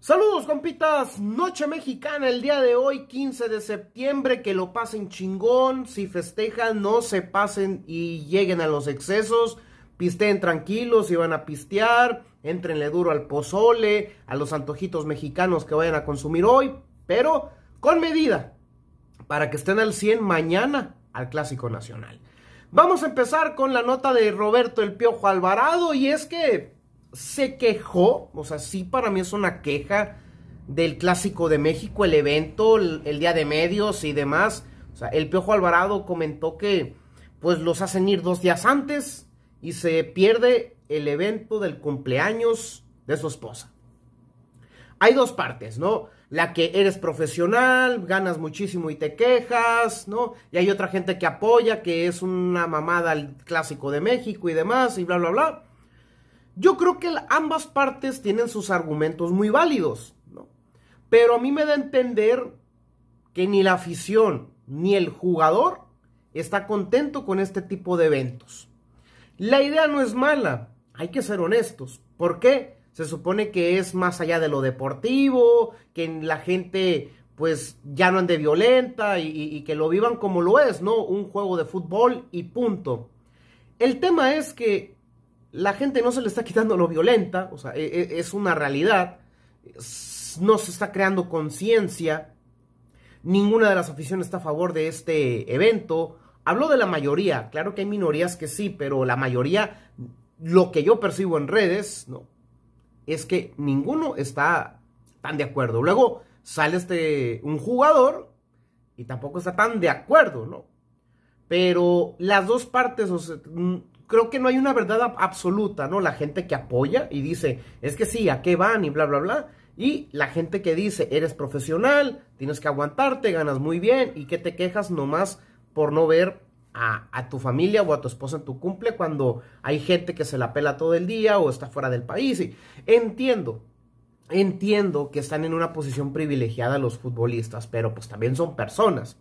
Saludos compitas, noche mexicana el día de hoy 15 de septiembre, que lo pasen chingón, si festejan no se pasen y lleguen a los excesos, pisteen tranquilos y van a pistear, entrenle duro al pozole, a los antojitos mexicanos que vayan a consumir hoy, pero con medida, para que estén al 100 mañana al Clásico Nacional. Vamos a empezar con la nota de Roberto el Piojo Alvarado y es que se quejó, o sea, sí para mí es una queja del Clásico de México, el evento, el, Día de Medios y demás. O sea, el Piojo Alvarado comentó que pues los hacen ir dos días antes y se pierde el evento del cumpleaños de su esposa. Hay dos partes, ¿no? La que eres profesional, ganas muchísimo y te quejas, ¿no? Y hay otra gente que apoya, que es una mamada al clásico de México y demás, y bla, bla, bla. Yo creo que ambas partes tienen sus argumentos muy válidos, ¿no? Pero a mí me da a entender que ni la afición ni el jugador está contento con este tipo de eventos. La idea no es mala, hay que ser honestos. ¿Por qué? Se supone que es más allá de lo deportivo, que la gente pues ya no ande violenta y, y que lo vivan como lo es, ¿no? Un juego de fútbol y punto. El tema es que la gente no se le está quitando lo violenta, o sea, e, e, es una realidad, no se está creando conciencia, ninguna de las aficiones está a favor de este evento, hablo de la mayoría, claro que hay minorías que sí, pero la mayoría, lo que yo percibo en redes, no, es que ninguno está tan de acuerdo. Luego sale este, un jugador y tampoco está tan de acuerdo, ¿no? Pero las dos partes, o sea, creo que no hay una verdad absoluta, ¿no? La gente que apoya y dice, es que sí, ¿a qué van? Y bla, bla, bla. Y la gente que dice, eres profesional, tienes que aguantarte, ganas muy bien y qué te quejas nomás por no ver a, tu familia o a tu esposa en tu cumple cuando hay gente que se la pela todo el día o está fuera del país. entiendo, entiendo que están en una posición privilegiada los futbolistas, pero pues también son personas.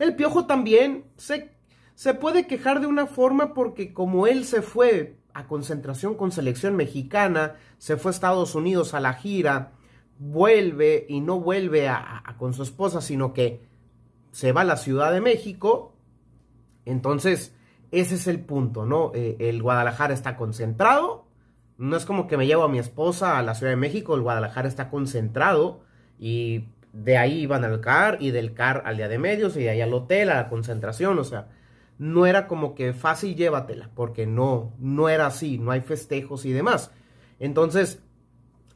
El piojo también se se puede quejar de una forma porque como él se fue a concentración con selección mexicana, se fue a Estados Unidos a la gira, vuelve y no vuelve con su esposa, sino que se va a la Ciudad de México, entonces ese es el punto, ¿no? Eh, el Guadalajara está concentrado, no es como que me llevo a mi esposa a la Ciudad de México, el Guadalajara está concentrado y de ahí van al CAR y del CAR al día de medios y de ahí al hotel, a la concentración, o sea, no era como que fácil llévatela, porque no, no era así, no hay festejos y demás. Entonces,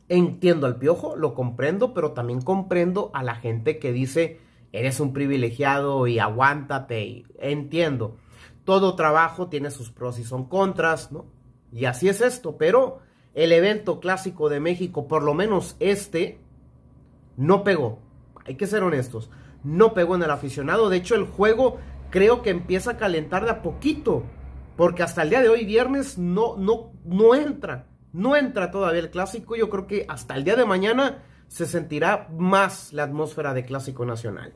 entiendo al piojo, lo comprendo, pero también comprendo a la gente que dice, eres un privilegiado y aguántate, entiendo. Todo trabajo tiene sus pros y son contras, ¿no? Y así es esto, pero el evento clásico de México, por lo menos este, no pegó. Hay que ser honestos. No pegó en el aficionado. De hecho, el juego creo que empieza a calentar de a poquito, porque hasta el día de hoy, viernes, no, no, no entra, no entra todavía el clásico. Yo creo que hasta el día de mañana se sentirá más la atmósfera de clásico nacional.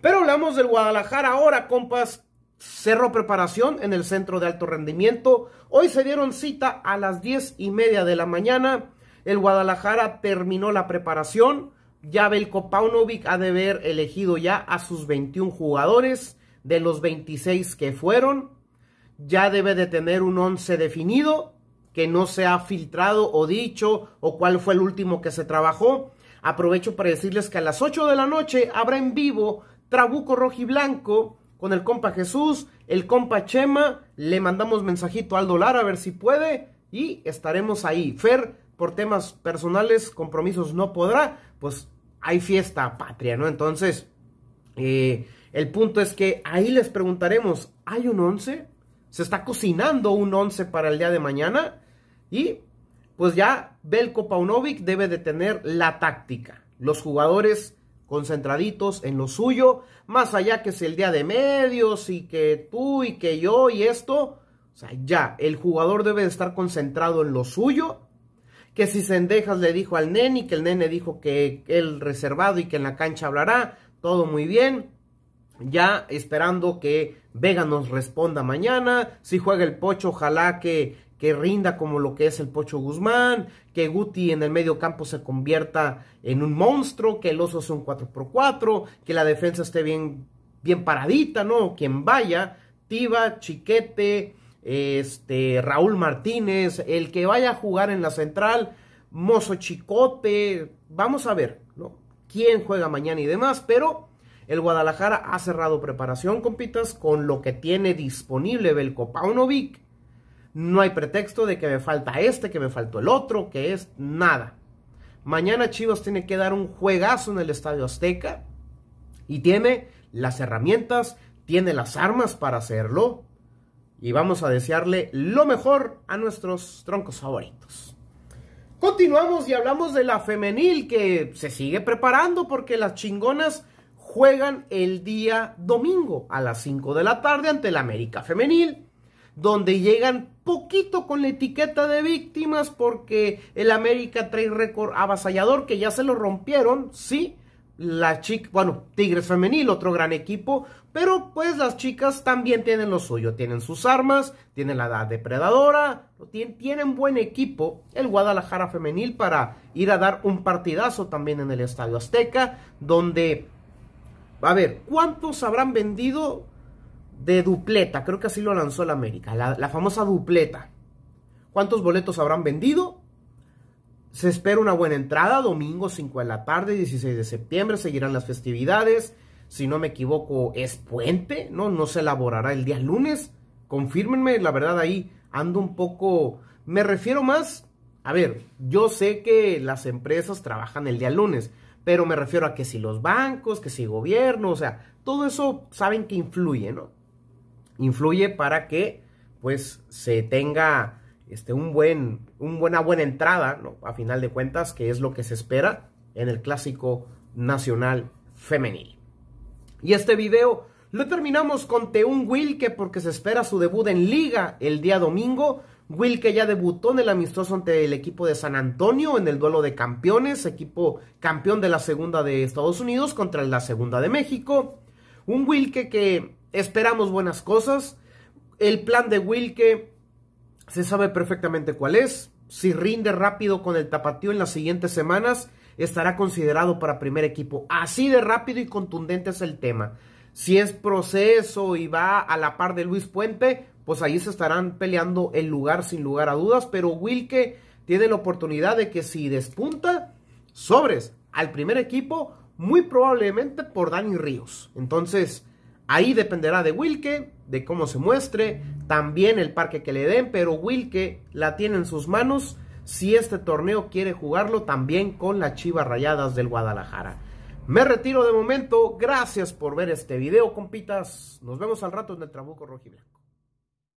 Pero hablamos del Guadalajara ahora, compas. Cerro preparación en el centro de alto rendimiento. Hoy se dieron cita a las diez y media de la mañana. El Guadalajara terminó la preparación ya Belko Paunovic ha de haber elegido ya a sus 21 jugadores de los 26 que fueron. Ya debe de tener un 11 definido que no se ha filtrado o dicho o cuál fue el último que se trabajó. Aprovecho para decirles que a las 8 de la noche habrá en vivo Trabuco Blanco con el compa Jesús, el compa Chema. Le mandamos mensajito al dólar a ver si puede y estaremos ahí. Fer, por temas personales, compromisos no podrá, pues hay fiesta patria, ¿no? Entonces, eh, el punto es que ahí les preguntaremos, ¿hay un 11? ¿Se está cocinando un 11 para el día de mañana? Y pues ya Belko Paunovic debe de tener la táctica. Los jugadores concentraditos en lo suyo, más allá que es el día de medios y que tú y que yo y esto, o sea, ya, el jugador debe de estar concentrado en lo suyo que si Sendejas le dijo al nene y que el nene dijo que él reservado y que en la cancha hablará, todo muy bien. Ya esperando que Vega nos responda mañana, si juega el Pocho, ojalá que, que rinda como lo que es el Pocho Guzmán, que Guti en el medio campo se convierta en un monstruo, que el oso sea un 4x4, que la defensa esté bien, bien paradita, ¿no? Quien vaya, Tiva, Chiquete, este, Raúl Martínez, el que vaya a jugar en la central, Mozo Chicote, vamos a ver ¿no? quién juega mañana y demás, pero el Guadalajara ha cerrado preparación, compitas, con lo que tiene disponible Belko Paunovic. No hay pretexto de que me falta este, que me faltó el otro, que es nada. Mañana Chivas tiene que dar un juegazo en el Estadio Azteca y tiene las herramientas, tiene las armas para hacerlo y vamos a desearle lo mejor a nuestros troncos favoritos. Continuamos y hablamos de la femenil que se sigue preparando porque las chingonas juegan el día domingo a las 5 de la tarde ante la América Femenil, donde llegan poquito con la etiqueta de víctimas porque el América trae récord avasallador que ya se lo rompieron, sí, la chica, bueno, Tigres Femenil, otro gran equipo, pero pues las chicas también tienen lo suyo, tienen sus armas, tienen la edad depredadora, tienen buen equipo el Guadalajara Femenil para ir a dar un partidazo también en el Estadio Azteca, donde, a ver, ¿cuántos habrán vendido de dupleta? Creo que así lo lanzó la América, la, la famosa dupleta. ¿Cuántos boletos habrán vendido? Se espera una buena entrada, domingo 5 de la tarde, 16 de septiembre, seguirán las festividades. Si no me equivoco, es puente, ¿no? No se elaborará el día lunes. Confírmenme, la verdad ahí ando un poco... Me refiero más, a ver, yo sé que las empresas trabajan el día lunes, pero me refiero a que si los bancos, que si gobierno, o sea, todo eso saben que influye, ¿no? Influye para que pues se tenga este, un buen, un buena, buena entrada, ¿no? a final de cuentas, que es lo que se espera en el clásico nacional femenil. Y este video lo terminamos con Teun Wilke porque se espera su debut en liga el día domingo. Wilke ya debutó en el amistoso ante el equipo de San Antonio en el duelo de campeones, equipo campeón de la segunda de Estados Unidos contra la segunda de México. Un Wilke que esperamos buenas cosas. El plan de Wilke se sabe perfectamente cuál es. Si rinde rápido con el tapatío en las siguientes semanas, estará considerado para primer equipo. Así de rápido y contundente es el tema. Si es proceso y va a la par de Luis Puente, pues ahí se estarán peleando el lugar sin lugar a dudas. Pero Wilke tiene la oportunidad de que si despunta, sobres al primer equipo, muy probablemente por Dani Ríos. Entonces, Ahí dependerá de Wilke, de cómo se muestre, también el parque que le den, pero Wilke la tiene en sus manos si este torneo quiere jugarlo también con las Chivas Rayadas del Guadalajara. Me retiro de momento, gracias por ver este video, compitas. Nos vemos al rato en el Trabuco Rojiblanco.